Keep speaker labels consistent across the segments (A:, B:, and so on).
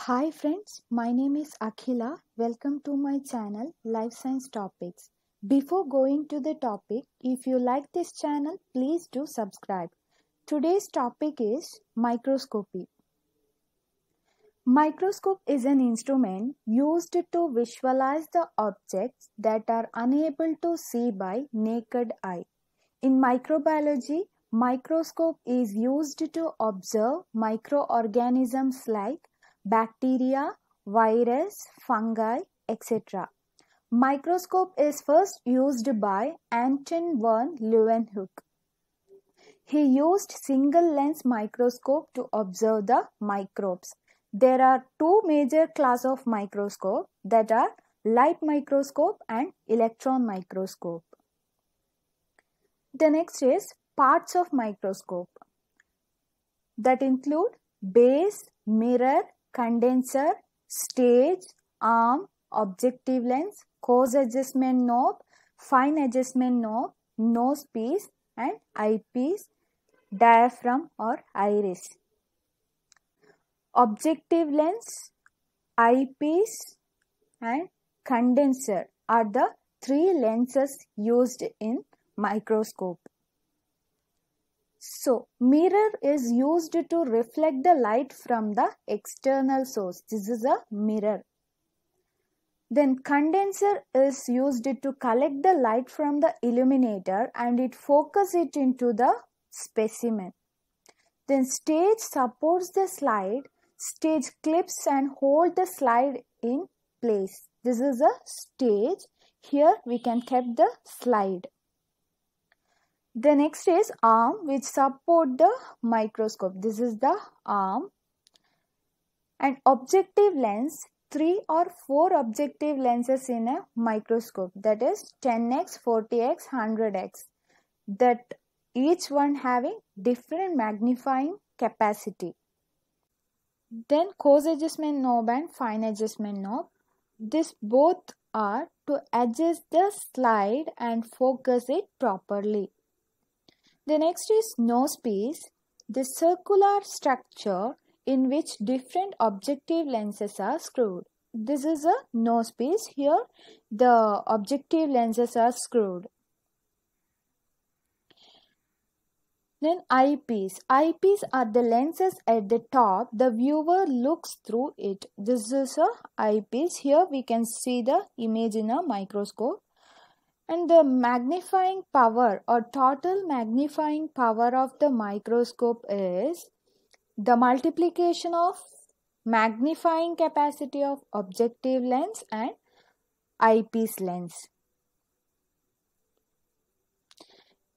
A: Hi friends, my name is Akhila. Welcome to my channel Life Science Topics. Before going to the topic, if you like this channel, please do subscribe. Today's topic is microscopy. Microscope is an instrument used to visualize the objects that are unable to see by naked eye. In microbiology, microscope is used to observe microorganisms like bacteria, virus, fungi, etc. Microscope is first used by Anton von Leeuwenhoek. He used single lens microscope to observe the microbes. There are two major class of microscope that are light microscope and electron microscope. The next is parts of microscope that include base, mirror, condenser, stage, arm, objective lens, coarse adjustment knob, fine adjustment knob, nose piece and eyepiece, diaphragm or iris. Objective lens, eyepiece and condenser are the three lenses used in microscope. So, mirror is used to reflect the light from the external source. This is a mirror. Then condenser is used to collect the light from the illuminator and it focuses it into the specimen. Then stage supports the slide, stage clips and hold the slide in place. This is a stage. Here we can keep the slide the next is arm which support the microscope this is the arm and objective lens three or four objective lenses in a microscope that is 10x 40x 100x that each one having different magnifying capacity then coarse adjustment knob and fine adjustment knob this both are to adjust the slide and focus it properly the next is nose-piece, the circular structure in which different objective lenses are screwed. This is a nose-piece. Here the objective lenses are screwed. Then eyepiece. Eyepiece are the lenses at the top. The viewer looks through it. This is a eyepiece. Here we can see the image in a microscope. And the magnifying power or total magnifying power of the microscope is the multiplication of magnifying capacity of objective lens and eyepiece lens.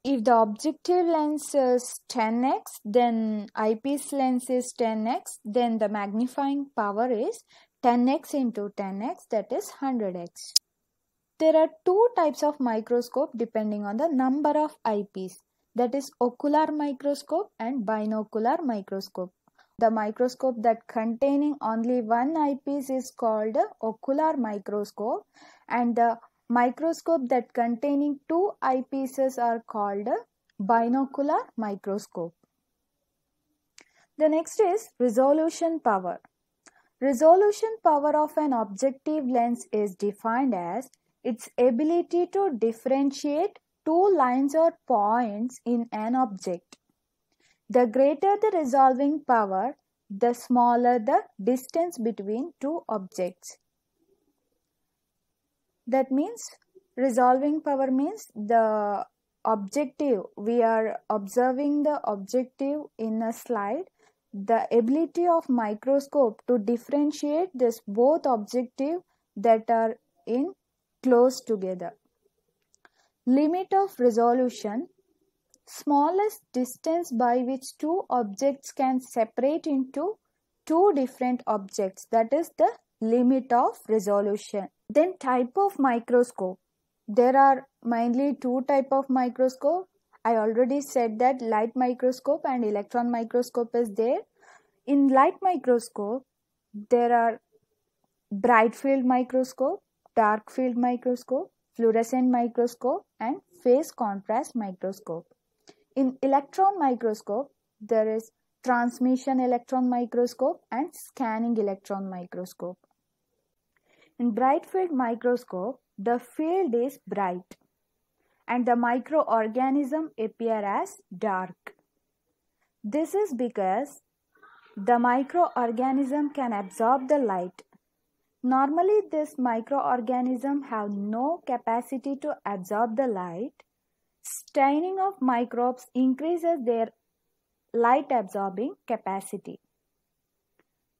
A: If the objective lens is 10x, then eyepiece lens is 10x, then the magnifying power is 10x into 10x that is 100x. There are two types of microscope depending on the number of eyepiece that is ocular microscope and binocular microscope. The microscope that containing only one eyepiece is called ocular microscope and the microscope that containing two eyepieces are called binocular microscope. The next is resolution power. Resolution power of an objective lens is defined as its ability to differentiate two lines or points in an object. The greater the resolving power, the smaller the distance between two objects. That means resolving power means the objective. We are observing the objective in a slide. The ability of microscope to differentiate this both objective that are in close together. Limit of resolution smallest distance by which two objects can separate into two different objects that is the limit of resolution then type of microscope there are mainly two type of microscope i already said that light microscope and electron microscope is there in light microscope there are bright field microscope dark field microscope, fluorescent microscope and phase contrast microscope. In electron microscope, there is transmission electron microscope and scanning electron microscope. In bright field microscope, the field is bright and the microorganism appear as dark. This is because the microorganism can absorb the light Normally, these microorganisms have no capacity to absorb the light. Staining of microbes increases their light absorbing capacity.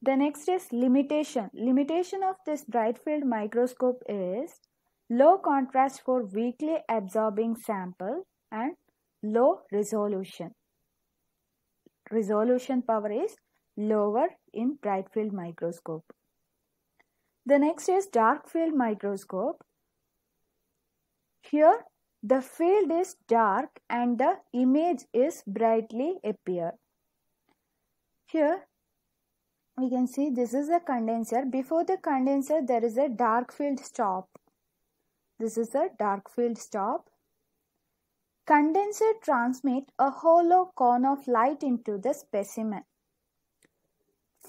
A: The next is limitation. Limitation of this bright field microscope is low contrast for weakly absorbing sample and low resolution. Resolution power is lower in bright field microscope. The next is dark field microscope. Here the field is dark and the image is brightly appear. Here we can see this is a condenser. Before the condenser there is a dark field stop. This is a dark field stop. Condenser transmit a hollow cone of light into the specimen.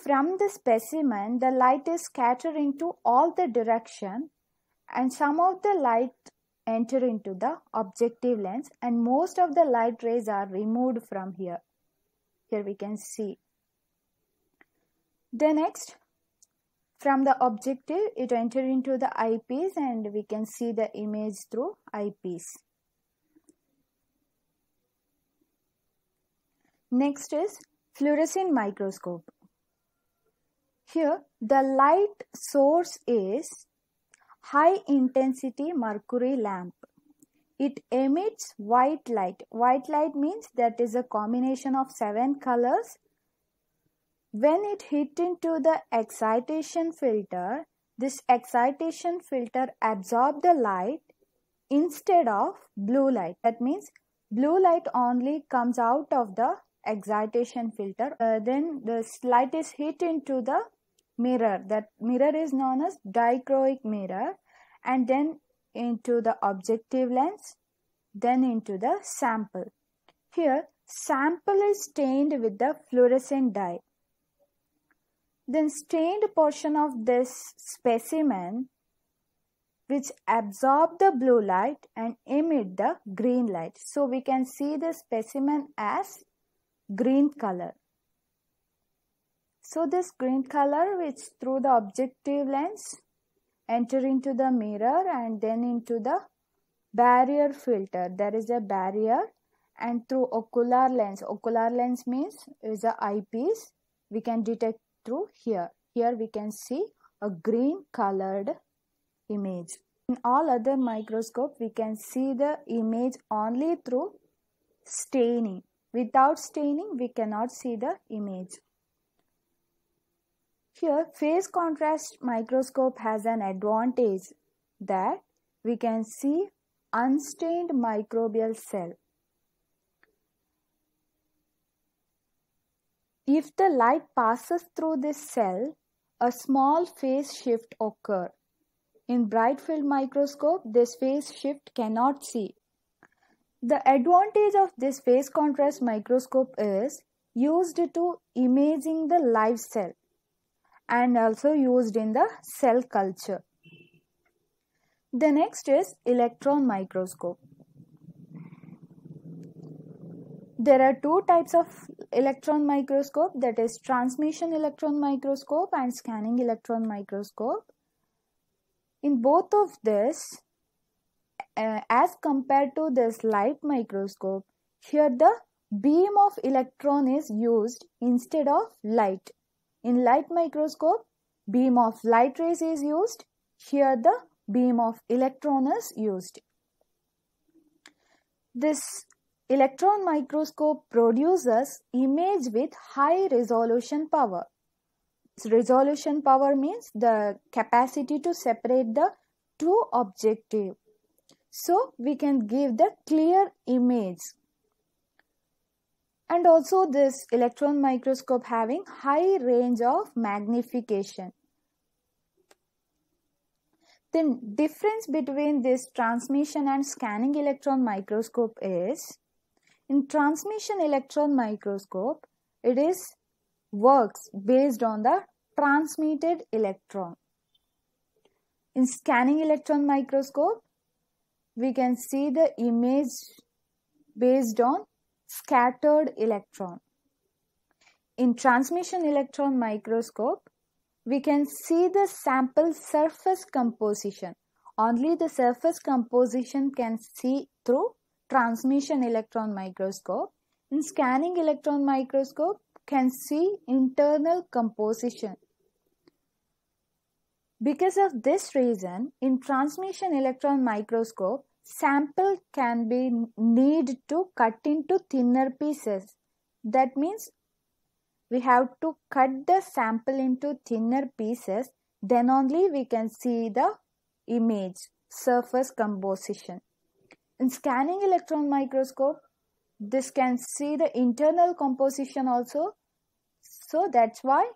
A: From the specimen, the light is scattered into all the direction and some of the light enter into the objective lens and most of the light rays are removed from here. Here we can see. The next, from the objective, it enter into the eyepiece and we can see the image through eyepiece. Next is fluorescent microscope. Here, the light source is high intensity mercury lamp. It emits white light. White light means that is a combination of seven colors. When it hit into the excitation filter, this excitation filter absorb the light instead of blue light. That means blue light only comes out of the excitation filter. Uh, then the light is hit into the mirror. That mirror is known as dichroic mirror and then into the objective lens, then into the sample. Here, sample is stained with the fluorescent dye. Then stained portion of this specimen which absorb the blue light and emit the green light. So we can see the specimen as green color. So this green color which through the objective lens enter into the mirror and then into the barrier filter. There is a barrier and through ocular lens. Ocular lens means is a eyepiece. We can detect through here. Here we can see a green colored image. In all other microscope we can see the image only through staining. Without staining we cannot see the image. Here, phase contrast microscope has an advantage that we can see unstained microbial cell. If the light passes through this cell, a small phase shift occur. In bright field microscope, this phase shift cannot see. The advantage of this phase contrast microscope is used to imaging the live cell and also used in the cell culture. The next is electron microscope. There are two types of electron microscope that is transmission electron microscope and scanning electron microscope. In both of this, uh, as compared to this light microscope, here the beam of electron is used instead of light in light microscope, beam of light rays is used. Here the beam of electron is used. This electron microscope produces image with high resolution power. resolution power means the capacity to separate the two objective. So we can give the clear image and also this electron microscope having high range of magnification the difference between this transmission and scanning electron microscope is in transmission electron microscope it is works based on the transmitted electron in scanning electron microscope we can see the image based on scattered electron. In transmission electron microscope, we can see the sample surface composition. Only the surface composition can see through transmission electron microscope. In scanning electron microscope, can see internal composition. Because of this reason, in transmission electron microscope, sample can be need to cut into thinner pieces that means we have to cut the sample into thinner pieces then only we can see the image surface composition in scanning electron microscope this can see the internal composition also so that's why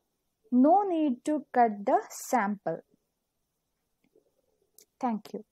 A: no need to cut the sample thank you